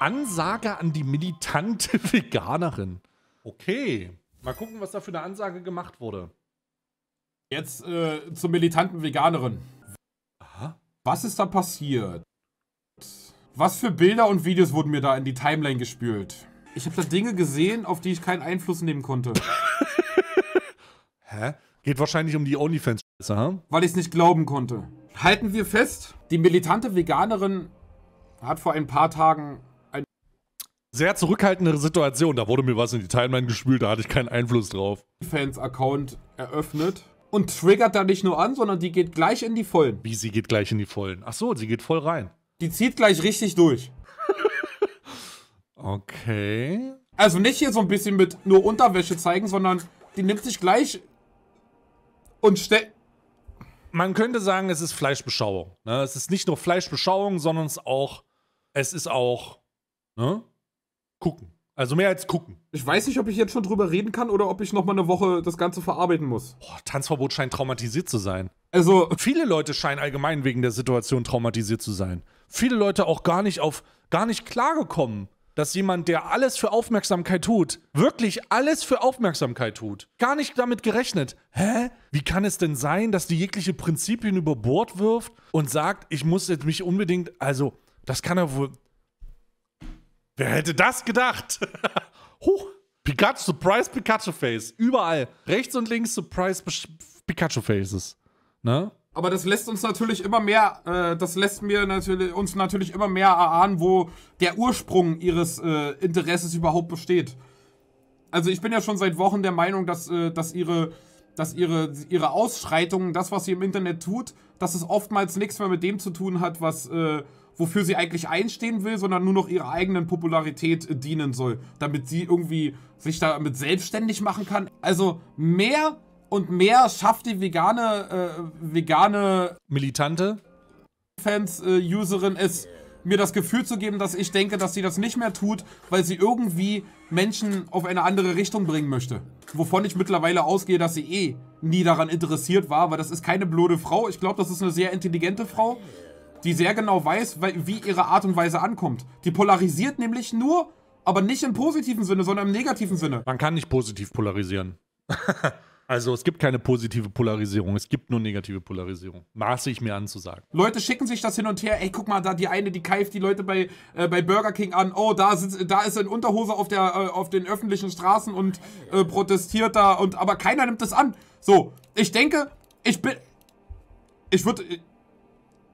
Ansage an die militante Veganerin. Okay. Mal gucken, was da für eine Ansage gemacht wurde. Jetzt äh, zur militanten Veganerin. Aha. Was ist da passiert? Was für Bilder und Videos wurden mir da in die Timeline gespült? Ich habe da Dinge gesehen, auf die ich keinen Einfluss nehmen konnte. Hä? Geht wahrscheinlich um die OnlyFans-Scheiße, huh? Weil ich es nicht glauben konnte. Halten wir fest, die militante Veganerin hat vor ein paar Tagen sehr zurückhaltende Situation. Da wurde mir was in die Timeline gespült, da hatte ich keinen Einfluss drauf. Fans-Account eröffnet und triggert da nicht nur an, sondern die geht gleich in die Vollen. Wie, sie geht gleich in die Vollen? Ach so, sie geht voll rein. Die zieht gleich richtig durch. okay. Also nicht hier so ein bisschen mit nur Unterwäsche zeigen, sondern die nimmt sich gleich und stellt... Man könnte sagen, es ist Fleischbeschauung. Ne? Es ist nicht nur Fleischbeschauung, sondern es auch... Es ist auch... Ne? gucken. Also mehr als gucken. Ich weiß nicht, ob ich jetzt schon drüber reden kann oder ob ich noch mal eine Woche das Ganze verarbeiten muss. Boah, Tanzverbot scheint traumatisiert zu sein. Also viele Leute scheinen allgemein wegen der Situation traumatisiert zu sein. Viele Leute auch gar nicht auf gar nicht klargekommen, dass jemand, der alles für Aufmerksamkeit tut, wirklich alles für Aufmerksamkeit tut, gar nicht damit gerechnet. Hä? Wie kann es denn sein, dass die jegliche Prinzipien über Bord wirft und sagt, ich muss jetzt mich unbedingt, also das kann er wohl, Wer hätte das gedacht? Huch. Pikachu, Surprise Pikachu Face. Überall. Rechts und links Surprise Pikachu Faces. Ne? Aber das lässt uns natürlich immer mehr, äh, das lässt mir natürlich, uns natürlich immer mehr erahnen, wo der Ursprung ihres äh, Interesses überhaupt besteht. Also ich bin ja schon seit Wochen der Meinung, dass, äh, dass ihre, dass ihre, ihre Ausschreitungen, das, was sie im Internet tut, dass es oftmals nichts mehr mit dem zu tun hat, was, äh, wofür sie eigentlich einstehen will, sondern nur noch ihrer eigenen Popularität äh, dienen soll, damit sie irgendwie sich damit selbstständig machen kann. Also mehr und mehr schafft die vegane, äh, vegane Militante Fans-Userin äh, es, mir das Gefühl zu geben, dass ich denke, dass sie das nicht mehr tut, weil sie irgendwie Menschen auf eine andere Richtung bringen möchte. Wovon ich mittlerweile ausgehe, dass sie eh nie daran interessiert war, weil das ist keine blöde Frau. Ich glaube, das ist eine sehr intelligente Frau, die sehr genau weiß, wie ihre Art und Weise ankommt. Die polarisiert nämlich nur, aber nicht im positiven Sinne, sondern im negativen Sinne. Man kann nicht positiv polarisieren. also es gibt keine positive Polarisierung, es gibt nur negative Polarisierung. Maße ich mir an zu sagen. Leute schicken sich das hin und her. Ey, guck mal, da die eine, die keift die Leute bei, äh, bei Burger King an. Oh, da, sitzt, da ist in Unterhose auf, der, äh, auf den öffentlichen Straßen und äh, protestiert da. Und, aber keiner nimmt das an. So, ich denke, ich bin... Ich würde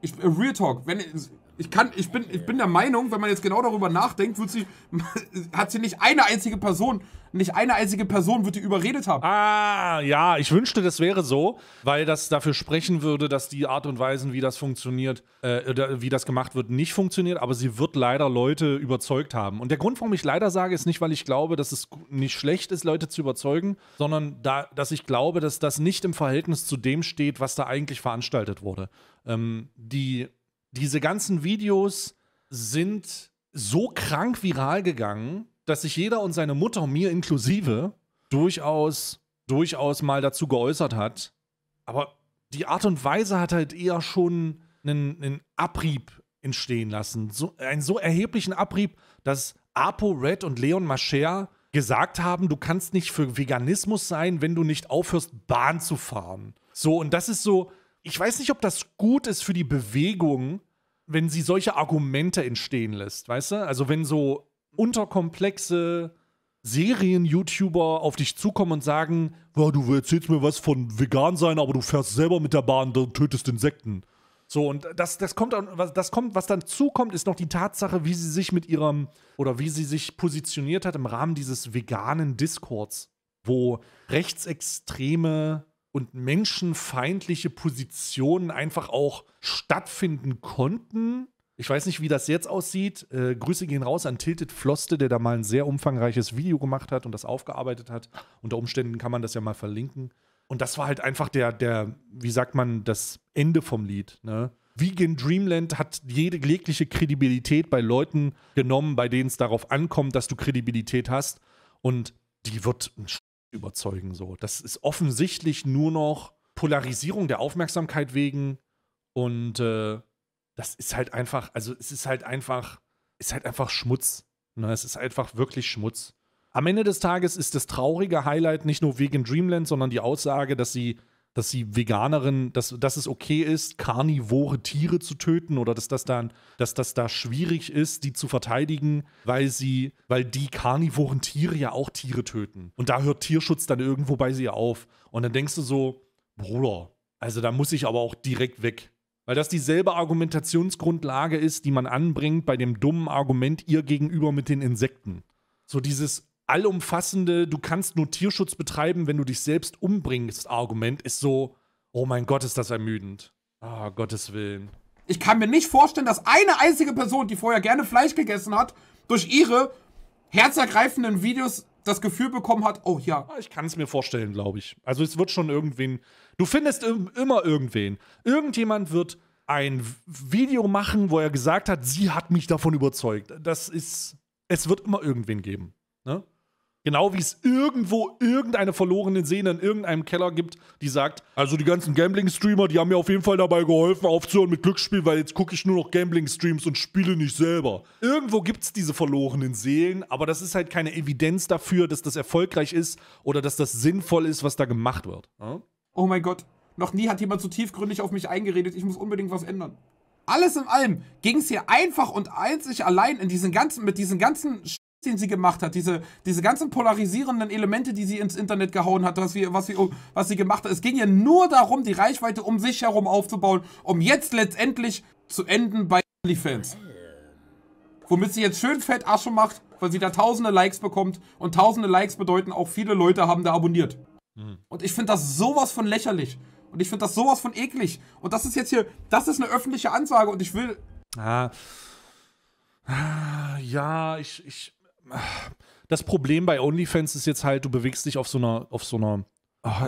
ich, äh, Real Talk, wenn, ich kann, ich bin, ich bin der Meinung, wenn man jetzt genau darüber nachdenkt, wird sie, hat sie nicht eine einzige Person, nicht eine einzige Person wird die überredet haben. Ah, ja, ich wünschte, das wäre so, weil das dafür sprechen würde, dass die Art und Weise, wie das funktioniert, äh, wie das gemacht wird, nicht funktioniert, aber sie wird leider Leute überzeugt haben. Und der Grund, warum ich leider sage, ist nicht, weil ich glaube, dass es nicht schlecht ist, Leute zu überzeugen, sondern da, dass ich glaube, dass das nicht im Verhältnis zu dem steht, was da eigentlich veranstaltet wurde. Ähm, die diese ganzen Videos sind so krank viral gegangen, dass sich jeder und seine Mutter, mir inklusive, durchaus, durchaus mal dazu geäußert hat. Aber die Art und Weise hat halt eher schon einen, einen Abrieb entstehen lassen. So, einen so erheblichen Abrieb, dass Apo Red und Leon Mascher gesagt haben, du kannst nicht für Veganismus sein, wenn du nicht aufhörst, Bahn zu fahren. So, und das ist so, ich weiß nicht, ob das gut ist für die Bewegung, wenn sie solche Argumente entstehen lässt, weißt du? Also wenn so unterkomplexe Serien-YouTuber auf dich zukommen und sagen, ja, du erzählst mir was von vegan sein, aber du fährst selber mit der Bahn und tötest Insekten. So, und das, das kommt, das kommt, was dann zukommt, ist noch die Tatsache, wie sie sich mit ihrem oder wie sie sich positioniert hat im Rahmen dieses veganen Discords, wo rechtsextreme und menschenfeindliche Positionen einfach auch stattfinden konnten. Ich weiß nicht, wie das jetzt aussieht. Äh, Grüße gehen raus an Tilted Floste, der da mal ein sehr umfangreiches Video gemacht hat und das aufgearbeitet hat. Unter Umständen kann man das ja mal verlinken. Und das war halt einfach der, der, wie sagt man, das Ende vom Lied. Ne? Vegan Dreamland hat jede jegliche Kredibilität bei Leuten genommen, bei denen es darauf ankommt, dass du Kredibilität hast. Und die wird ein überzeugen. So. Das ist offensichtlich nur noch Polarisierung der Aufmerksamkeit wegen. Und äh, das ist halt einfach, also es ist halt einfach, ist halt einfach Schmutz. Ne? Es ist einfach wirklich Schmutz. Am Ende des Tages ist das traurige Highlight nicht nur wegen Dreamland, sondern die Aussage, dass sie dass sie Veganerin, dass, dass es okay ist, karnivore Tiere zu töten oder dass das dann, dass das da schwierig ist, die zu verteidigen, weil sie, weil die karnivoren Tiere ja auch Tiere töten. Und da hört Tierschutz dann irgendwo bei sie auf. Und dann denkst du so, Bruder, also da muss ich aber auch direkt weg. Weil das dieselbe Argumentationsgrundlage ist, die man anbringt bei dem dummen Argument ihr gegenüber mit den Insekten. So dieses, allumfassende, du kannst nur Tierschutz betreiben, wenn du dich selbst umbringst, Argument ist so, oh mein Gott, ist das ermüdend. Ah, oh, Gottes Willen. Ich kann mir nicht vorstellen, dass eine einzige Person, die vorher gerne Fleisch gegessen hat, durch ihre herzergreifenden Videos das Gefühl bekommen hat, oh ja. Ah, ich kann es mir vorstellen, glaube ich. Also es wird schon irgendwen. Du findest immer irgendwen. Irgendjemand wird ein Video machen, wo er gesagt hat, sie hat mich davon überzeugt. Das ist. Es wird immer irgendwen geben. Ne? Genau wie es irgendwo irgendeine verlorene Seele in irgendeinem Keller gibt, die sagt, also die ganzen Gambling-Streamer, die haben mir auf jeden Fall dabei geholfen, aufzuhören mit Glücksspiel, weil jetzt gucke ich nur noch Gambling-Streams und spiele nicht selber. Irgendwo gibt es diese verlorenen Seelen, aber das ist halt keine Evidenz dafür, dass das erfolgreich ist oder dass das sinnvoll ist, was da gemacht wird. Ja? Oh mein Gott, noch nie hat jemand so tiefgründig auf mich eingeredet, ich muss unbedingt was ändern alles in allem ging es hier einfach und einzig allein in diesen ganzen, mit diesen ganzen den sie gemacht hat, diese, diese ganzen polarisierenden Elemente, die sie ins Internet gehauen hat, was, wir, was, wir, was sie gemacht hat. Es ging ja nur darum, die Reichweite um sich herum aufzubauen, um jetzt letztendlich zu enden bei OnlyFans. Womit sie jetzt schön fett Asche macht, weil sie da tausende Likes bekommt. Und tausende Likes bedeuten auch, viele Leute haben da abonniert. Mhm. Und ich finde das sowas von lächerlich. Und ich finde das sowas von eklig. Und das ist jetzt hier, das ist eine öffentliche Ansage und ich will. Ah. ah ja, ich, ich, das Problem bei OnlyFans ist jetzt halt, du bewegst dich auf so einer, auf so einer, oh,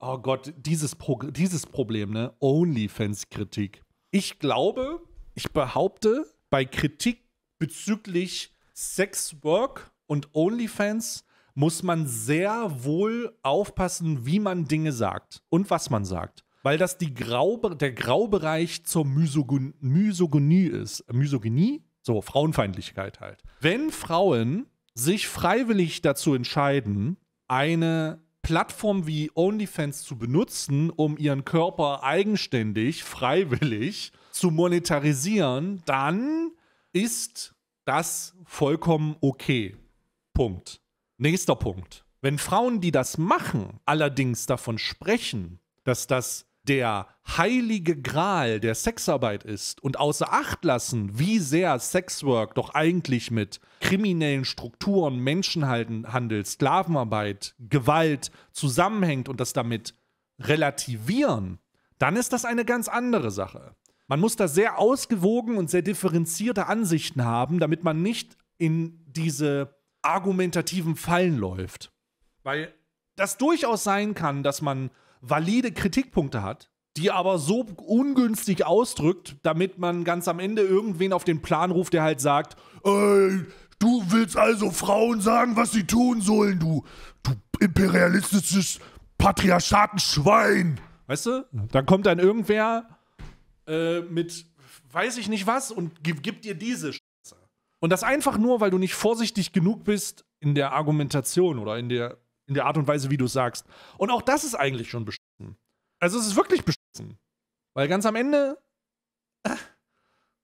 oh Gott, dieses, Pro, dieses Problem, ne? OnlyFans-Kritik. Ich glaube, ich behaupte, bei Kritik bezüglich Sexwork und OnlyFans muss man sehr wohl aufpassen, wie man Dinge sagt und was man sagt. Weil das die Grau, der Graubereich zur Misogon Misogonie ist. Misogynie? So, Frauenfeindlichkeit halt. Wenn Frauen sich freiwillig dazu entscheiden, eine Plattform wie OnlyFans zu benutzen, um ihren Körper eigenständig, freiwillig zu monetarisieren, dann ist das vollkommen okay. Punkt. Nächster Punkt. Wenn Frauen, die das machen, allerdings davon sprechen, dass das der heilige Gral der Sexarbeit ist und außer Acht lassen, wie sehr Sexwork doch eigentlich mit kriminellen Strukturen, Menschenhandel, Sklavenarbeit, Gewalt zusammenhängt und das damit relativieren, dann ist das eine ganz andere Sache. Man muss da sehr ausgewogen und sehr differenzierte Ansichten haben, damit man nicht in diese argumentativen Fallen läuft. Weil das durchaus sein kann, dass man valide Kritikpunkte hat, die aber so ungünstig ausdrückt, damit man ganz am Ende irgendwen auf den Plan ruft, der halt sagt, ey, du willst also Frauen sagen, was sie tun sollen, du, du imperialistisches Patriarchatenschwein. Weißt du? Dann kommt dann irgendwer äh, mit weiß ich nicht was und gibt gib dir diese Scheiße. Und das einfach nur, weil du nicht vorsichtig genug bist in der Argumentation oder in der in der Art und Weise, wie du es sagst. Und auch das ist eigentlich schon beschissen. Also es ist wirklich beschissen. Weil ganz am Ende,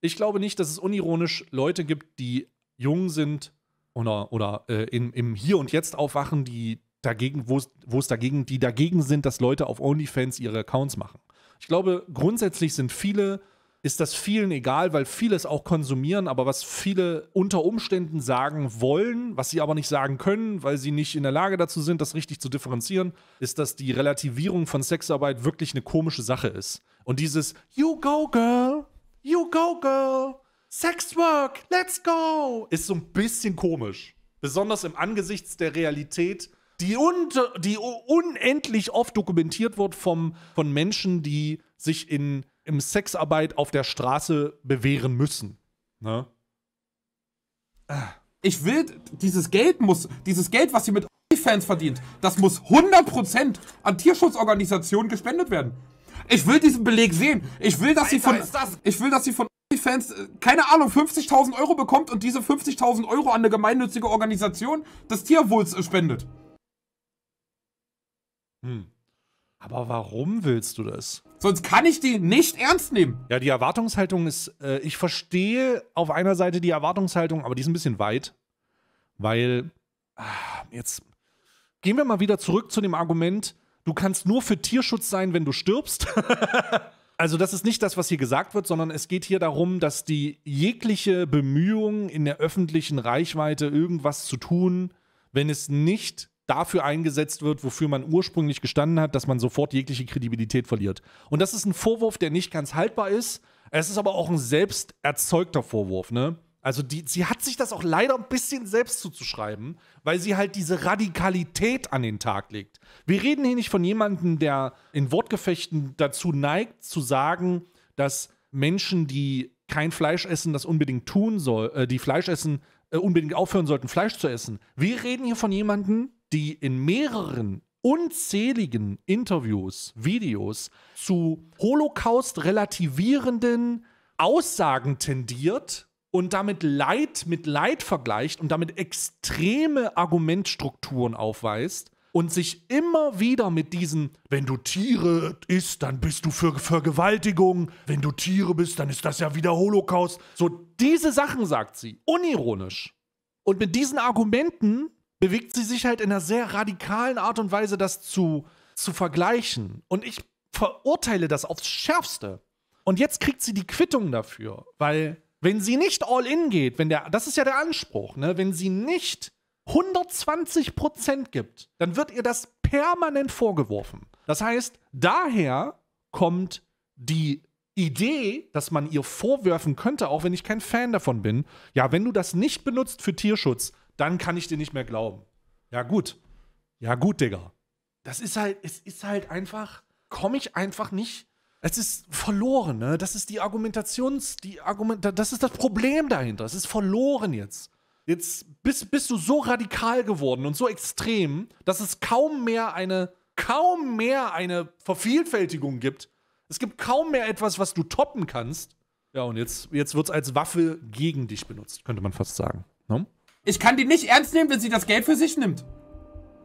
ich glaube nicht, dass es unironisch Leute gibt, die jung sind oder, oder äh, im, im Hier und Jetzt aufwachen, die dagegen, wo es dagegen, die dagegen sind, dass Leute auf OnlyFans ihre Accounts machen. Ich glaube, grundsätzlich sind viele ist das vielen egal, weil viele es auch konsumieren, aber was viele unter Umständen sagen wollen, was sie aber nicht sagen können, weil sie nicht in der Lage dazu sind, das richtig zu differenzieren, ist, dass die Relativierung von Sexarbeit wirklich eine komische Sache ist. Und dieses You go girl, you go girl, Sexwork, let's go, ist so ein bisschen komisch. Besonders im Angesichts der Realität, die, un die unendlich oft dokumentiert wird vom, von Menschen, die sich in im Sexarbeit auf der Straße bewähren müssen. Ne? Ich will, dieses Geld muss, dieses Geld, was sie mit Fans verdient, das muss 100% an Tierschutzorganisationen gespendet werden. Ich will diesen Beleg sehen. Ich will, dass Alter, sie von, das? ich will, dass sie von Fans, äh, keine Ahnung, 50.000 Euro bekommt und diese 50.000 Euro an eine gemeinnützige Organisation des Tierwohls äh, spendet. Hm. Aber warum willst du das? Sonst kann ich die nicht ernst nehmen. Ja, die Erwartungshaltung ist, äh, ich verstehe auf einer Seite die Erwartungshaltung, aber die ist ein bisschen weit, weil ach, jetzt gehen wir mal wieder zurück zu dem Argument, du kannst nur für Tierschutz sein, wenn du stirbst. also das ist nicht das, was hier gesagt wird, sondern es geht hier darum, dass die jegliche Bemühung in der öffentlichen Reichweite irgendwas zu tun, wenn es nicht dafür eingesetzt wird, wofür man ursprünglich gestanden hat, dass man sofort jegliche Kredibilität verliert. Und das ist ein Vorwurf, der nicht ganz haltbar ist. Es ist aber auch ein selbst erzeugter Vorwurf, ne? Also die, sie hat sich das auch leider ein bisschen selbst zuzuschreiben, weil sie halt diese Radikalität an den Tag legt. Wir reden hier nicht von jemandem, der in Wortgefechten dazu neigt, zu sagen, dass Menschen, die kein Fleisch essen, das unbedingt tun soll, äh, die Fleisch essen, äh, unbedingt aufhören sollten, Fleisch zu essen. Wir reden hier von jemandem, die in mehreren unzähligen Interviews, Videos zu Holocaust relativierenden Aussagen tendiert und damit Leid mit Leid vergleicht und damit extreme Argumentstrukturen aufweist und sich immer wieder mit diesen, wenn du Tiere isst, dann bist du für Vergewaltigung, wenn du Tiere bist, dann ist das ja wieder Holocaust. So diese Sachen sagt sie, unironisch. Und mit diesen Argumenten bewegt sie sich halt in einer sehr radikalen Art und Weise, das zu, zu vergleichen. Und ich verurteile das aufs Schärfste. Und jetzt kriegt sie die Quittung dafür, weil wenn sie nicht all in geht, wenn der, das ist ja der Anspruch, ne? wenn sie nicht 120 Prozent gibt, dann wird ihr das permanent vorgeworfen. Das heißt, daher kommt die Idee, dass man ihr vorwerfen könnte, auch wenn ich kein Fan davon bin, ja, wenn du das nicht benutzt für Tierschutz, dann kann ich dir nicht mehr glauben. Ja, gut. Ja, gut, Digga. Das ist halt, es ist halt einfach, komme ich einfach nicht. Es ist verloren, ne? Das ist die Argumentations, die Argument, das ist das Problem dahinter. Es ist verloren jetzt. Jetzt bist, bist du so radikal geworden und so extrem, dass es kaum mehr eine, kaum mehr eine Vervielfältigung gibt. Es gibt kaum mehr etwas, was du toppen kannst. Ja, und jetzt, jetzt wird es als Waffe gegen dich benutzt, könnte man fast sagen. Ne? Ich kann die nicht ernst nehmen, wenn sie das Geld für sich nimmt.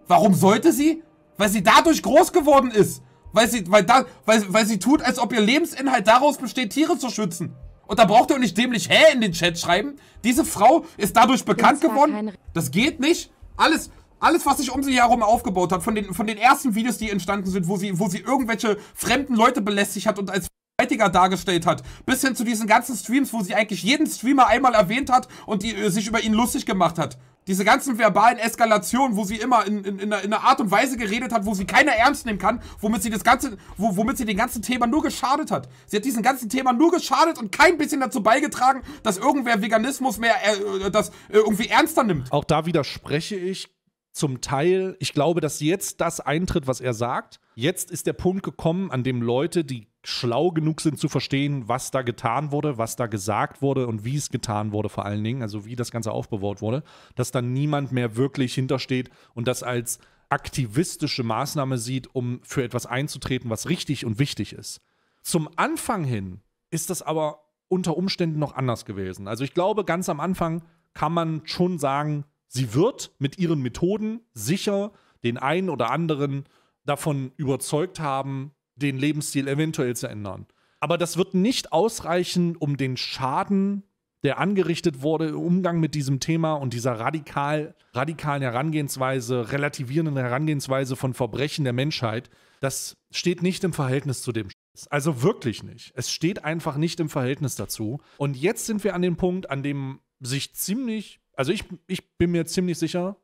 Warum sollte sie? Weil sie dadurch groß geworden ist. Weil sie, weil da, weil, weil sie tut, als ob ihr Lebensinhalt daraus besteht, Tiere zu schützen. Und da braucht ihr auch nicht dämlich Hä in den Chat schreiben. Diese Frau ist dadurch bekannt geworden. Das geht nicht. Alles, alles, was sich um sie herum aufgebaut hat, von den, von den ersten Videos, die entstanden sind, wo sie, wo sie irgendwelche fremden Leute belästigt hat und als beseitiger dargestellt hat, bis hin zu diesen ganzen Streams, wo sie eigentlich jeden Streamer einmal erwähnt hat und die, äh, sich über ihn lustig gemacht hat. Diese ganzen verbalen Eskalationen, wo sie immer in, in, in, einer, in, einer Art und Weise geredet hat, wo sie keiner ernst nehmen kann, womit sie das ganze, wo, womit sie den ganzen Thema nur geschadet hat. Sie hat diesen ganzen Thema nur geschadet und kein bisschen dazu beigetragen, dass irgendwer Veganismus mehr, äh, äh das äh, irgendwie ernster nimmt. Auch da widerspreche ich zum Teil. Ich glaube, dass jetzt das eintritt, was er sagt. Jetzt ist der Punkt gekommen, an dem Leute, die schlau genug sind zu verstehen, was da getan wurde, was da gesagt wurde und wie es getan wurde vor allen Dingen, also wie das Ganze aufbewahrt wurde, dass dann niemand mehr wirklich hintersteht und das als aktivistische Maßnahme sieht, um für etwas einzutreten, was richtig und wichtig ist. Zum Anfang hin ist das aber unter Umständen noch anders gewesen. Also ich glaube, ganz am Anfang kann man schon sagen, sie wird mit ihren Methoden sicher den einen oder anderen davon überzeugt haben, den Lebensstil eventuell zu ändern. Aber das wird nicht ausreichen, um den Schaden, der angerichtet wurde im Umgang mit diesem Thema und dieser radikal, radikalen Herangehensweise, relativierenden Herangehensweise von Verbrechen der Menschheit, das steht nicht im Verhältnis zu dem Scheiß. Also wirklich nicht. Es steht einfach nicht im Verhältnis dazu. Und jetzt sind wir an dem Punkt, an dem sich ziemlich, also ich, ich bin mir ziemlich sicher,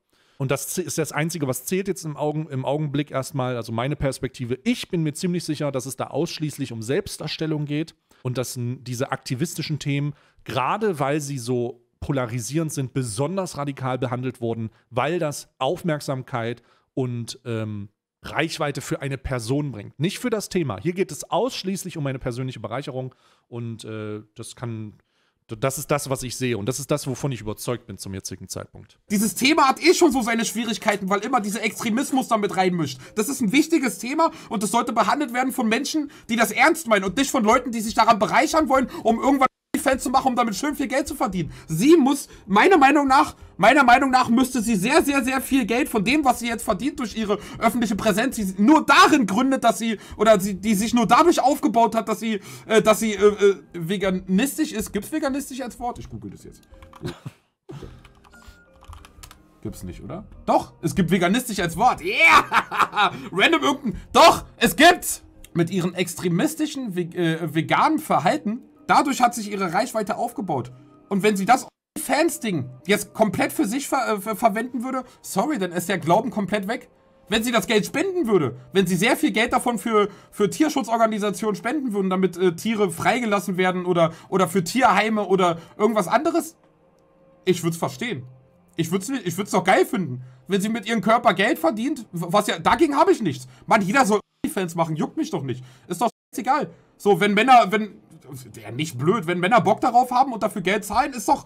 und das ist das Einzige, was zählt jetzt im, Augen, im Augenblick erstmal, also meine Perspektive. Ich bin mir ziemlich sicher, dass es da ausschließlich um Selbstdarstellung geht und dass diese aktivistischen Themen, gerade weil sie so polarisierend sind, besonders radikal behandelt wurden, weil das Aufmerksamkeit und ähm, Reichweite für eine Person bringt, nicht für das Thema. Hier geht es ausschließlich um eine persönliche Bereicherung und äh, das kann das ist das, was ich sehe und das ist das, wovon ich überzeugt bin zum jetzigen Zeitpunkt. Dieses Thema hat eh schon so seine Schwierigkeiten, weil immer dieser Extremismus damit reinmischt. Das ist ein wichtiges Thema und das sollte behandelt werden von Menschen, die das ernst meinen und nicht von Leuten, die sich daran bereichern wollen, um irgendwann OnlyFans zu machen, um damit schön viel Geld zu verdienen. Sie muss, meiner Meinung nach, meiner Meinung nach müsste sie sehr, sehr, sehr viel Geld von dem, was sie jetzt verdient durch ihre öffentliche Präsenz, die nur darin gründet, dass sie, oder sie, die sich nur dadurch aufgebaut hat, dass sie, äh, dass sie äh, äh, veganistisch ist. Gibt's veganistisch als Wort? Ich google das jetzt. Okay. Gibt's nicht, oder? Doch, es gibt veganistisch als Wort. Yeah! Random irgendein. Doch, es gibt's! Mit ihrem extremistischen, äh, veganen Verhalten Dadurch hat sich ihre Reichweite aufgebaut. Und wenn sie das Fans-Ding jetzt komplett für sich ver äh, ver verwenden würde, sorry, dann ist der Glauben komplett weg. Wenn sie das Geld spenden würde, wenn sie sehr viel Geld davon für, für Tierschutzorganisationen spenden würden, damit äh, Tiere freigelassen werden oder, oder für Tierheime oder irgendwas anderes, ich würde es verstehen. Ich würde es ich doch geil finden. Wenn sie mit ihrem Körper Geld verdient, was ja, dagegen habe ich nichts. Mann, jeder soll Fans machen, juckt mich doch nicht. Ist doch egal. So, wenn Männer, wenn, der nicht blöd, wenn Männer Bock darauf haben und dafür Geld zahlen, ist doch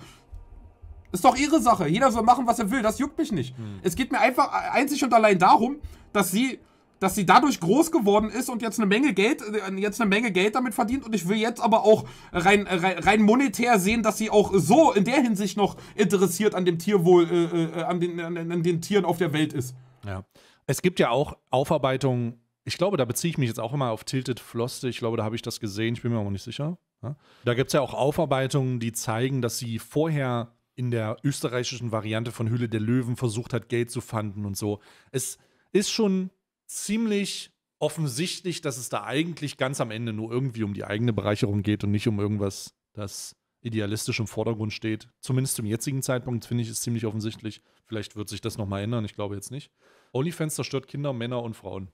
ist doch ihre Sache. Jeder soll machen, was er will. Das juckt mich nicht. Hm. Es geht mir einfach einzig und allein darum, dass sie dass sie dadurch groß geworden ist und jetzt eine Menge Geld, äh, jetzt eine Menge Geld damit verdient. Und ich will jetzt aber auch rein, rein, rein monetär sehen, dass sie auch so in der Hinsicht noch interessiert an dem Tierwohl, äh, äh, an, den, an, an, den Tieren auf der Welt ist. Ja. Es gibt ja auch Aufarbeitungen ich glaube, da beziehe ich mich jetzt auch immer auf Tilted Floste. Ich glaube, da habe ich das gesehen. Ich bin mir aber nicht sicher. Ja? Da gibt es ja auch Aufarbeitungen, die zeigen, dass sie vorher in der österreichischen Variante von Hülle der Löwen versucht hat, Geld zu fanden und so. Es ist schon ziemlich offensichtlich, dass es da eigentlich ganz am Ende nur irgendwie um die eigene Bereicherung geht und nicht um irgendwas, das idealistisch im Vordergrund steht. Zumindest zum jetzigen Zeitpunkt finde ich es ziemlich offensichtlich. Vielleicht wird sich das nochmal ändern, ich glaube jetzt nicht. OnlyFans zerstört Kinder, Männer und Frauen.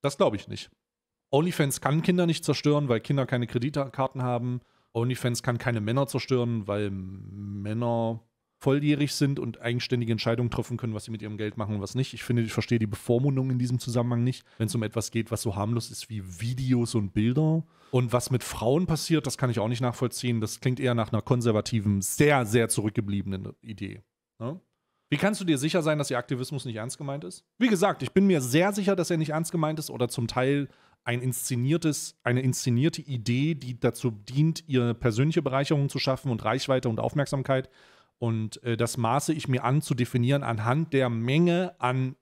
Das glaube ich nicht. OnlyFans kann Kinder nicht zerstören, weil Kinder keine Kreditkarten haben. OnlyFans kann keine Männer zerstören, weil Männer volljährig sind und eigenständige Entscheidungen treffen können, was sie mit ihrem Geld machen und was nicht. Ich finde, ich verstehe die Bevormundung in diesem Zusammenhang nicht, wenn es um etwas geht, was so harmlos ist wie Videos und Bilder. Und was mit Frauen passiert, das kann ich auch nicht nachvollziehen. Das klingt eher nach einer konservativen, sehr, sehr zurückgebliebenen Idee. Ne? Wie kannst du dir sicher sein, dass ihr Aktivismus nicht ernst gemeint ist? Wie gesagt, ich bin mir sehr sicher, dass er nicht ernst gemeint ist oder zum Teil ein inszeniertes, eine inszenierte Idee, die dazu dient, ihr persönliche Bereicherung zu schaffen und Reichweite und Aufmerksamkeit. Und äh, das maße ich mir an zu definieren anhand der Menge an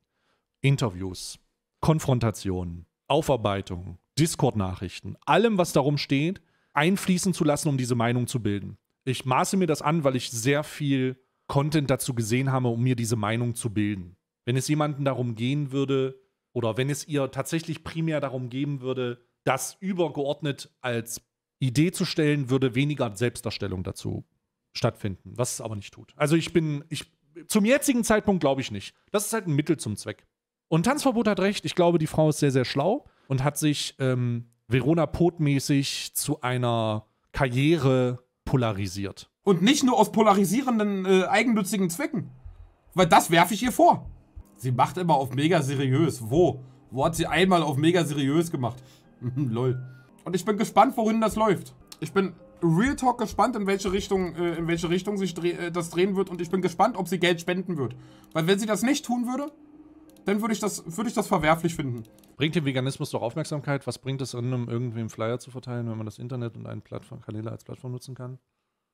Interviews, Konfrontationen, Aufarbeitungen, Discord-Nachrichten, allem, was darum steht, einfließen zu lassen, um diese Meinung zu bilden. Ich maße mir das an, weil ich sehr viel Content dazu gesehen habe, um mir diese Meinung zu bilden. Wenn es jemanden darum gehen würde, oder wenn es ihr tatsächlich primär darum geben würde, das übergeordnet als Idee zu stellen, würde weniger Selbstdarstellung dazu stattfinden, was es aber nicht tut. Also ich bin, ich, zum jetzigen Zeitpunkt glaube ich nicht. Das ist halt ein Mittel zum Zweck. Und Tanzverbot hat recht, ich glaube, die Frau ist sehr, sehr schlau und hat sich ähm, Verona Pot mäßig zu einer Karriere polarisiert. Und nicht nur aus polarisierenden, äh, eigennützigen Zwecken. Weil das werfe ich ihr vor. Sie macht immer auf mega seriös. Wo? Wo hat sie einmal auf mega seriös gemacht? Lol. Und ich bin gespannt, wohin das läuft. Ich bin Real Talk gespannt, in welche Richtung, äh, in welche Richtung sich dreh, äh, das drehen wird. Und ich bin gespannt, ob sie Geld spenden wird. Weil wenn sie das nicht tun würde, dann würde ich, das, würd ich das verwerflich finden. Bringt dem Veganismus doch Aufmerksamkeit? Was bringt es an, um irgendwie einen Flyer zu verteilen, wenn man das Internet und einen Plattform, Kanäle als Plattform nutzen kann?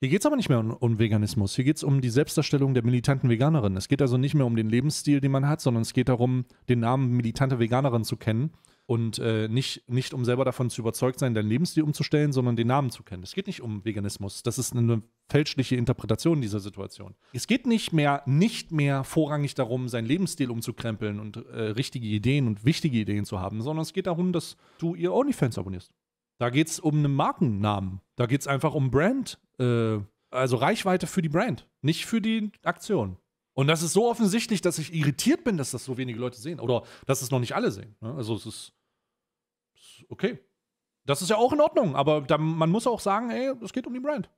Hier geht es aber nicht mehr um, um Veganismus. Hier geht es um die Selbstdarstellung der militanten Veganerin. Es geht also nicht mehr um den Lebensstil, den man hat, sondern es geht darum, den Namen militante Veganerin zu kennen und äh, nicht, nicht um selber davon zu überzeugt sein, deinen Lebensstil umzustellen, sondern den Namen zu kennen. Es geht nicht um Veganismus. Das ist eine fälschliche Interpretation dieser Situation. Es geht nicht mehr, nicht mehr vorrangig darum, seinen Lebensstil umzukrempeln und äh, richtige Ideen und wichtige Ideen zu haben, sondern es geht darum, dass du ihr OnlyFans abonnierst. Da geht es um einen Markennamen. Da geht es einfach um Brand, äh, also Reichweite für die Brand, nicht für die Aktion. Und das ist so offensichtlich, dass ich irritiert bin, dass das so wenige Leute sehen oder dass es noch nicht alle sehen. Ne? Also es ist, okay. Das ist ja auch in Ordnung, aber da, man muss auch sagen, hey, es geht um die Brand.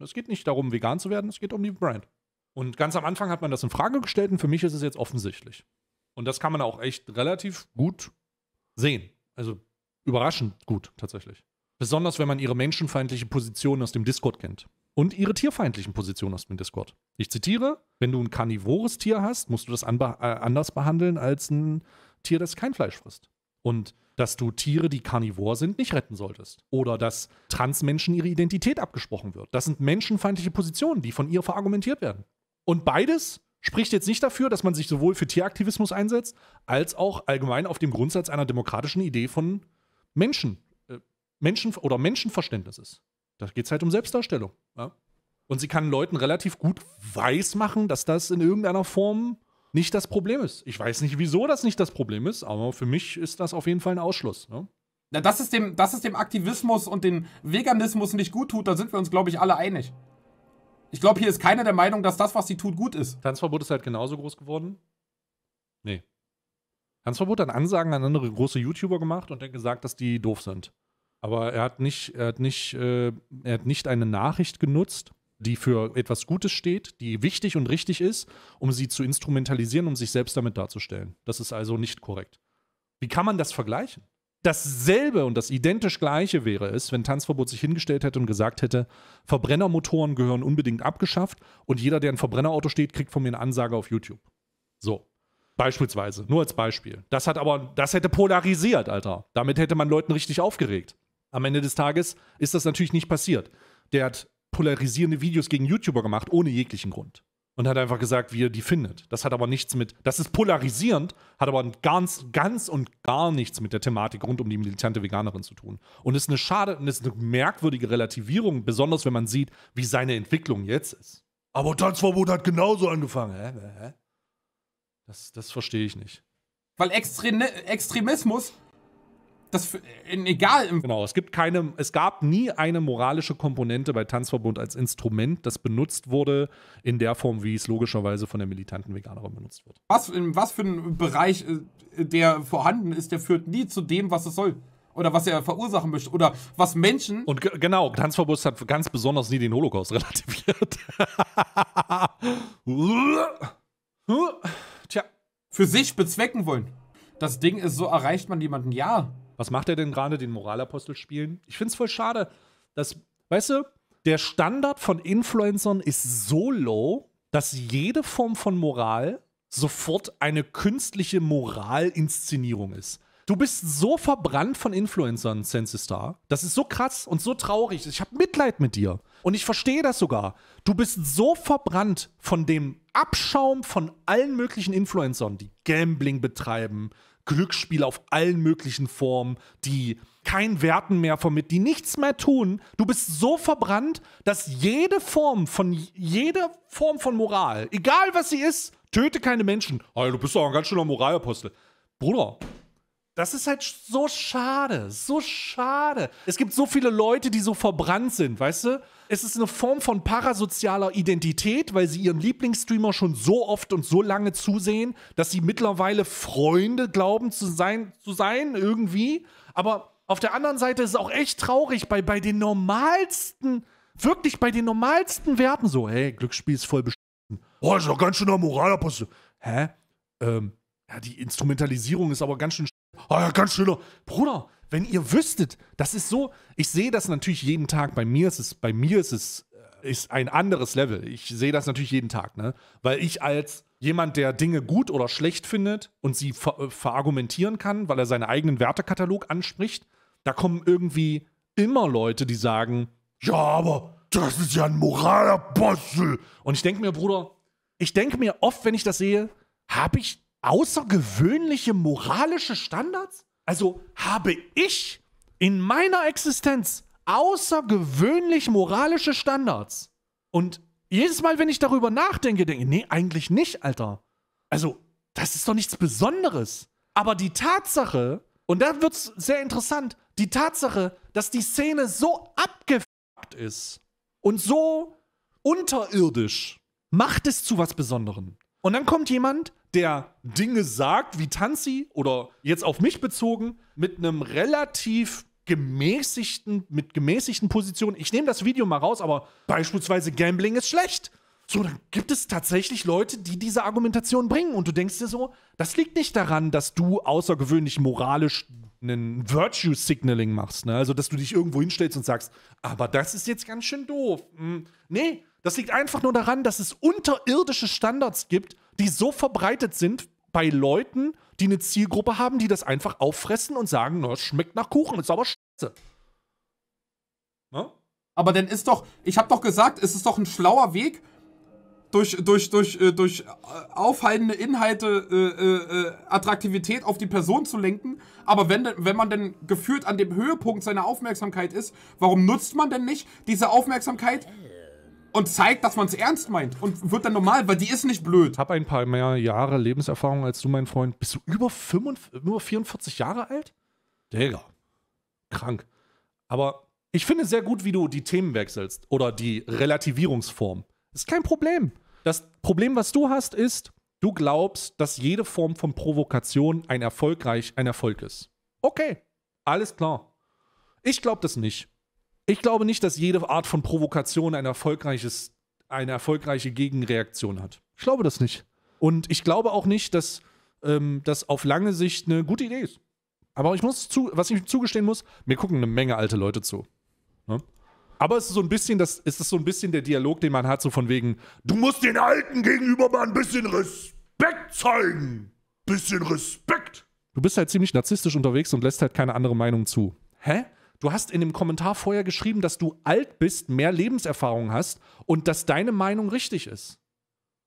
Es geht nicht darum, vegan zu werden, es geht um die Brand. Und ganz am Anfang hat man das in Frage gestellt und für mich ist es jetzt offensichtlich. Und das kann man auch echt relativ gut sehen. Also überraschend gut tatsächlich. Besonders wenn man ihre menschenfeindliche Position aus dem Discord kennt. Und ihre tierfeindlichen Positionen aus dem Discord. Ich zitiere, wenn du ein karnivores Tier hast, musst du das anbe äh, anders behandeln als ein Tier, das kein Fleisch frisst. Und dass du Tiere, die karnivor sind, nicht retten solltest. Oder dass Transmenschen ihre Identität abgesprochen wird. Das sind menschenfeindliche Positionen, die von ihr verargumentiert werden. Und beides spricht jetzt nicht dafür, dass man sich sowohl für Tieraktivismus einsetzt, als auch allgemein auf dem Grundsatz einer demokratischen Idee von Menschen Menschen oder Menschenverständnis ist. Da geht es halt um Selbstdarstellung. Ja? Und sie kann Leuten relativ gut weismachen, dass das in irgendeiner Form nicht das Problem ist. Ich weiß nicht, wieso das nicht das Problem ist, aber für mich ist das auf jeden Fall ein Ausschluss. Ne? Ja, dass, es dem, dass es dem Aktivismus und dem Veganismus nicht gut tut, da sind wir uns, glaube ich, alle einig. Ich glaube, hier ist keiner der Meinung, dass das, was sie tut, gut ist. Tanzverbot ist halt genauso groß geworden. Nee. Tanzverbot hat Ansagen an andere große YouTuber gemacht und dann gesagt, dass die doof sind. Aber er hat nicht, er hat nicht, äh, er hat nicht eine Nachricht genutzt, die für etwas Gutes steht, die wichtig und richtig ist, um sie zu instrumentalisieren, um sich selbst damit darzustellen. Das ist also nicht korrekt. Wie kann man das vergleichen? Dasselbe und das identisch gleiche wäre es, wenn Tanzverbot sich hingestellt hätte und gesagt hätte, Verbrennermotoren gehören unbedingt abgeschafft und jeder, der ein Verbrennerauto steht, kriegt von mir eine Ansage auf YouTube. So. Beispielsweise, nur als Beispiel. Das hat aber, das hätte polarisiert, Alter. Damit hätte man Leuten richtig aufgeregt. Am Ende des Tages ist das natürlich nicht passiert. Der hat polarisierende Videos gegen YouTuber gemacht, ohne jeglichen Grund. Und hat einfach gesagt, wie er die findet. Das hat aber nichts mit, das ist polarisierend, hat aber ganz, ganz und gar nichts mit der Thematik rund um die militante Veganerin zu tun. Und ist eine schade, und ist eine merkwürdige Relativierung, besonders wenn man sieht, wie seine Entwicklung jetzt ist. Aber Tanzverbot hat genauso angefangen. Hä? Das, das verstehe ich nicht. Weil Extre Extremismus das in, egal. Genau, es gibt keine, es gab nie eine moralische Komponente bei Tanzverbund als Instrument, das benutzt wurde in der Form, wie es logischerweise von der militanten Veganerin benutzt wird. Was, in was für ein Bereich, äh, der vorhanden ist, der führt nie zu dem, was es soll oder was er verursachen möchte oder was Menschen. Und genau, Tanzverbot hat ganz besonders nie den Holocaust relativiert. Tja. Für sich bezwecken wollen. Das Ding ist, so erreicht man jemanden. Ja, was macht er denn gerade? Den Moralapostel spielen? Ich finde es voll schade, dass, weißt du, der Standard von Influencern ist so low, dass jede Form von Moral sofort eine künstliche Moralinszenierung ist. Du bist so verbrannt von Influencern, Sensi Star. Das ist so krass und so traurig. Ich habe Mitleid mit dir. Und ich verstehe das sogar. Du bist so verbrannt von dem Abschaum von allen möglichen Influencern, die Gambling betreiben, Glücksspiel auf allen möglichen Formen, die kein Werten mehr vermitteln, die nichts mehr tun. Du bist so verbrannt, dass jede Form von jede Form von Moral, egal was sie ist, töte keine Menschen. Hey, ah du bist doch ein ganz schöner Moralapostel. Bruder, das ist halt so schade, so schade. Es gibt so viele Leute, die so verbrannt sind, weißt du? Es ist eine Form von parasozialer Identität, weil sie ihren Lieblingsstreamer schon so oft und so lange zusehen, dass sie mittlerweile Freunde glauben zu sein, zu sein irgendwie. Aber auf der anderen Seite ist es auch echt traurig, bei, bei den normalsten, wirklich bei den normalsten Werten so, hey, Glücksspiel ist voll beschissen. Oh, ist doch ganz schön der Moralapostel. Hä? Ähm, ja, die Instrumentalisierung ist aber ganz schön Ah, ja, ganz schöner. Bruder, wenn ihr wüsstet, das ist so, ich sehe das natürlich jeden Tag. Bei mir ist es, bei mir ist es äh, ist ein anderes Level. Ich sehe das natürlich jeden Tag, ne? Weil ich als jemand, der Dinge gut oder schlecht findet und sie ver äh, verargumentieren kann, weil er seinen eigenen Wertekatalog anspricht, da kommen irgendwie immer Leute, die sagen, ja, aber das ist ja ein Moralapostel. Und ich denke mir, Bruder, ich denke mir oft, wenn ich das sehe, habe ich außergewöhnliche moralische Standards? Also habe ich in meiner Existenz außergewöhnlich moralische Standards? Und jedes Mal, wenn ich darüber nachdenke, denke ich, nee, eigentlich nicht, Alter. Also, das ist doch nichts Besonderes. Aber die Tatsache, und da wird es sehr interessant, die Tatsache, dass die Szene so abgefuckt ist und so unterirdisch, macht es zu was Besonderem. Und dann kommt jemand, der Dinge sagt, wie Tanzi oder jetzt auf mich bezogen, mit einem relativ gemäßigten, mit gemäßigten Positionen. Ich nehme das Video mal raus, aber beispielsweise Gambling ist schlecht. So, dann gibt es tatsächlich Leute, die diese Argumentation bringen. Und du denkst dir so, das liegt nicht daran, dass du außergewöhnlich moralisch einen Virtue Signaling machst. Ne? Also, dass du dich irgendwo hinstellst und sagst, aber das ist jetzt ganz schön doof. Hm, nee, das liegt einfach nur daran, dass es unterirdische Standards gibt, die so verbreitet sind bei Leuten, die eine Zielgruppe haben, die das einfach auffressen und sagen, es schmeckt nach Kuchen, ist aber scheiße. Ne? Aber dann ist doch, ich habe doch gesagt, es ist doch ein schlauer Weg, durch, durch, durch, äh, durch äh, aufhaltende Inhalte äh, äh, äh, Attraktivität auf die Person zu lenken. Aber wenn, wenn man denn gefühlt an dem Höhepunkt seiner Aufmerksamkeit ist, warum nutzt man denn nicht diese Aufmerksamkeit und zeigt, dass man es ernst meint und wird dann normal, weil die ist nicht blöd. Ich habe ein paar mehr Jahre Lebenserfahrung als du, mein Freund. Bist du über, 45, über 44 Jahre alt? Digga. Krank. Aber ich finde sehr gut, wie du die Themen wechselst oder die Relativierungsform. Das ist kein Problem. Das Problem, was du hast, ist, du glaubst, dass jede Form von Provokation ein erfolgreich ein Erfolg ist. Okay, alles klar. Ich glaube das nicht ich glaube nicht, dass jede Art von Provokation ein erfolgreiches, eine erfolgreiche Gegenreaktion hat. Ich glaube das nicht. Und ich glaube auch nicht, dass ähm, das auf lange Sicht eine gute Idee ist. Aber ich muss zu, was ich zugestehen muss, mir gucken eine Menge alte Leute zu. Ne? Aber es ist so ein bisschen, das ist so ein bisschen der Dialog, den man hat, so von wegen, du musst den Alten gegenüber mal ein bisschen Respekt zeigen. Bisschen Respekt. Du bist halt ziemlich narzisstisch unterwegs und lässt halt keine andere Meinung zu. Hä? Du hast in dem Kommentar vorher geschrieben, dass du alt bist, mehr Lebenserfahrung hast und dass deine Meinung richtig ist.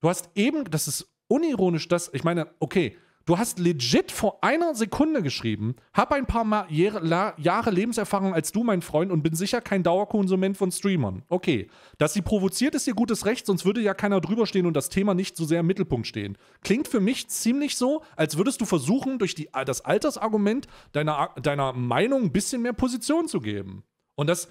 Du hast eben, das ist unironisch, dass, ich meine, okay, Du hast legit vor einer Sekunde geschrieben, hab ein paar Ma Jahre, Jahre Lebenserfahrung als du, mein Freund, und bin sicher kein Dauerkonsument von Streamern. Okay. Dass sie provoziert, ist ihr gutes Recht, sonst würde ja keiner drüber stehen und das Thema nicht so sehr im Mittelpunkt stehen. Klingt für mich ziemlich so, als würdest du versuchen, durch die, das Altersargument deiner, deiner Meinung ein bisschen mehr Position zu geben. Und das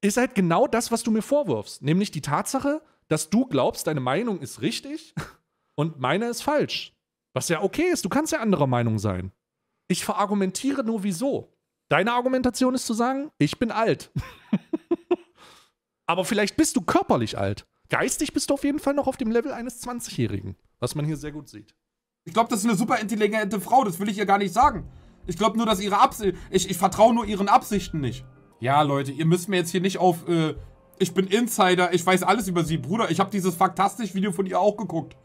ist halt genau das, was du mir vorwirfst. Nämlich die Tatsache, dass du glaubst, deine Meinung ist richtig und meine ist falsch. Was ja okay ist, du kannst ja anderer Meinung sein. Ich verargumentiere nur wieso. Deine Argumentation ist zu sagen, ich bin alt. Aber vielleicht bist du körperlich alt. Geistig bist du auf jeden Fall noch auf dem Level eines 20-Jährigen, was man hier sehr gut sieht. Ich glaube, das ist eine super intelligente Frau, das will ich ihr gar nicht sagen. Ich glaube nur, dass ihre Absicht. Ich, ich vertraue nur ihren Absichten nicht. Ja, Leute, ihr müsst mir jetzt hier nicht auf. Äh, ich bin Insider, ich weiß alles über sie. Bruder, ich habe dieses Faktastisch-Video von ihr auch geguckt.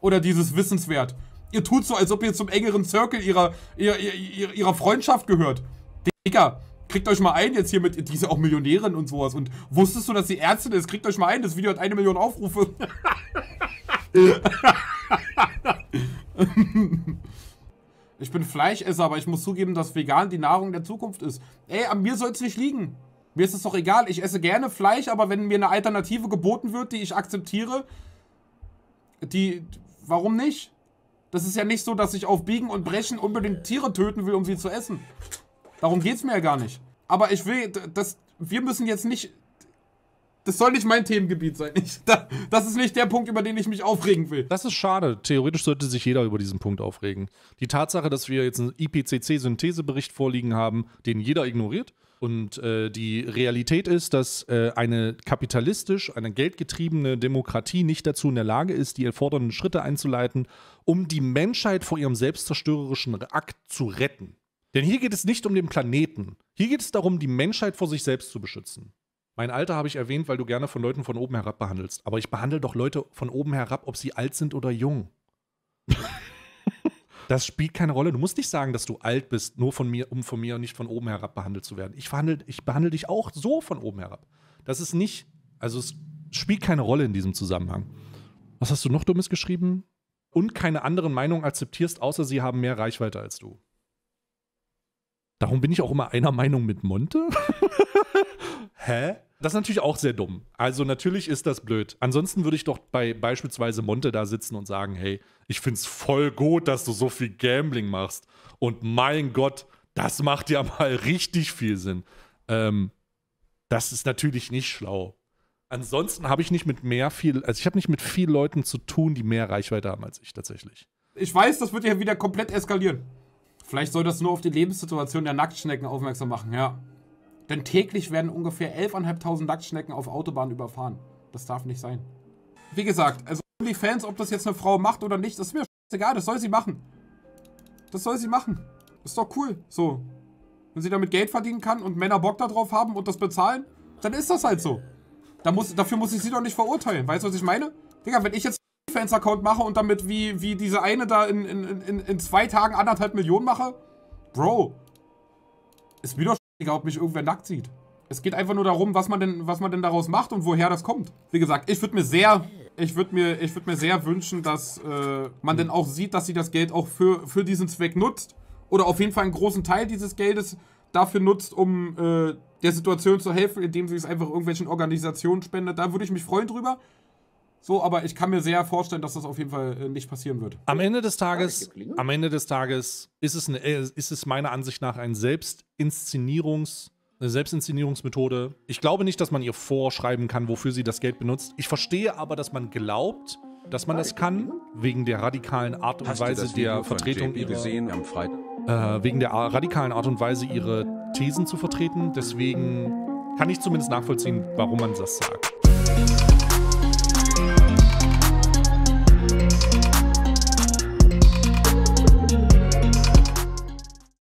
Oder dieses Wissenswert. Ihr tut so, als ob ihr zum engeren Circle ihrer, ihrer, ihrer, ihrer Freundschaft gehört. Digga, kriegt euch mal ein jetzt hier mit, die ist ja auch Millionärin und sowas. Und wusstest du, dass sie Ärztin ist? Kriegt euch mal ein, das Video hat eine Million Aufrufe. ich bin Fleischesser, aber ich muss zugeben, dass vegan die Nahrung der Zukunft ist. Ey, an mir soll es nicht liegen. Mir ist es doch egal. Ich esse gerne Fleisch, aber wenn mir eine Alternative geboten wird, die ich akzeptiere, die. Warum nicht? Das ist ja nicht so, dass ich auf Biegen und Brechen unbedingt Tiere töten will, um sie zu essen. Darum geht es mir ja gar nicht. Aber ich will, das, wir müssen jetzt nicht das soll nicht mein Themengebiet sein. Ich, da, das ist nicht der Punkt, über den ich mich aufregen will. Das ist schade. Theoretisch sollte sich jeder über diesen Punkt aufregen. Die Tatsache, dass wir jetzt einen IPCC-Synthesebericht vorliegen haben, den jeder ignoriert. Und äh, die Realität ist, dass äh, eine kapitalistisch, eine geldgetriebene Demokratie nicht dazu in der Lage ist, die erfordernden Schritte einzuleiten, um die Menschheit vor ihrem selbstzerstörerischen Akt zu retten. Denn hier geht es nicht um den Planeten. Hier geht es darum, die Menschheit vor sich selbst zu beschützen. Mein Alter habe ich erwähnt, weil du gerne von Leuten von oben herab behandelst. Aber ich behandle doch Leute von oben herab, ob sie alt sind oder jung. das spielt keine Rolle. Du musst nicht sagen, dass du alt bist, nur von mir, um von mir nicht von oben herab behandelt zu werden. Ich, verhandel, ich behandle dich auch so von oben herab. Das ist nicht, also es spielt keine Rolle in diesem Zusammenhang. Was hast du noch Dummes geschrieben? Und keine anderen Meinungen akzeptierst, außer sie haben mehr Reichweite als du. Darum bin ich auch immer einer Meinung mit Monte. Hä? Das ist natürlich auch sehr dumm. Also natürlich ist das blöd. Ansonsten würde ich doch bei beispielsweise Monte da sitzen und sagen, hey, ich finde es voll gut, dass du so viel Gambling machst. Und mein Gott, das macht ja mal richtig viel Sinn. Ähm, das ist natürlich nicht schlau. Ansonsten habe ich nicht mit mehr viel, also ich habe nicht mit vielen Leuten zu tun, die mehr Reichweite haben als ich tatsächlich. Ich weiß, das wird ja wieder komplett eskalieren. Vielleicht soll das nur auf die Lebenssituation der Nacktschnecken aufmerksam machen, ja. Denn täglich werden ungefähr 11.500 Nacktschnecken auf Autobahnen überfahren. Das darf nicht sein. Wie gesagt, also Fans, ob das jetzt eine Frau macht oder nicht, das ist mir egal, das soll sie machen. Das soll sie machen. Ist doch cool. So. Wenn sie damit Geld verdienen kann und Männer Bock darauf haben und das bezahlen, dann ist das halt so. Da muss, dafür muss ich sie doch nicht verurteilen. Weißt du, was ich meine? Digga, wenn ich jetzt einen account mache und damit wie, wie diese eine da in, in, in, in zwei Tagen anderthalb Millionen mache, Bro, ist mir doch Egal, ob mich irgendwer nackt sieht. Es geht einfach nur darum, was man denn, was man denn daraus macht und woher das kommt. Wie gesagt, ich würde mir sehr, ich würde mir, ich würde mir sehr wünschen, dass äh, man denn auch sieht, dass sie das Geld auch für, für diesen Zweck nutzt oder auf jeden Fall einen großen Teil dieses Geldes dafür nutzt, um äh, der Situation zu helfen, indem sie es einfach irgendwelchen Organisationen spendet. Da würde ich mich freuen drüber. So, aber ich kann mir sehr vorstellen, dass das auf jeden Fall äh, nicht passieren wird. Am Ende des Tages, am Ende des Tages ist es, eine, äh, ist es meiner Ansicht nach ein Selbstinszenierungs- eine Selbstinszenierungsmethode. Ich glaube nicht, dass man ihr vorschreiben kann, wofür sie das Geld benutzt. Ich verstehe aber, dass man glaubt, dass man das kann, wegen der radikalen Art und Hast Weise der Vertretung ihrer, gesehen am Freitag? Äh, wegen der radikalen Art und Weise ihre Thesen zu vertreten. Deswegen kann ich zumindest nachvollziehen, warum man das sagt.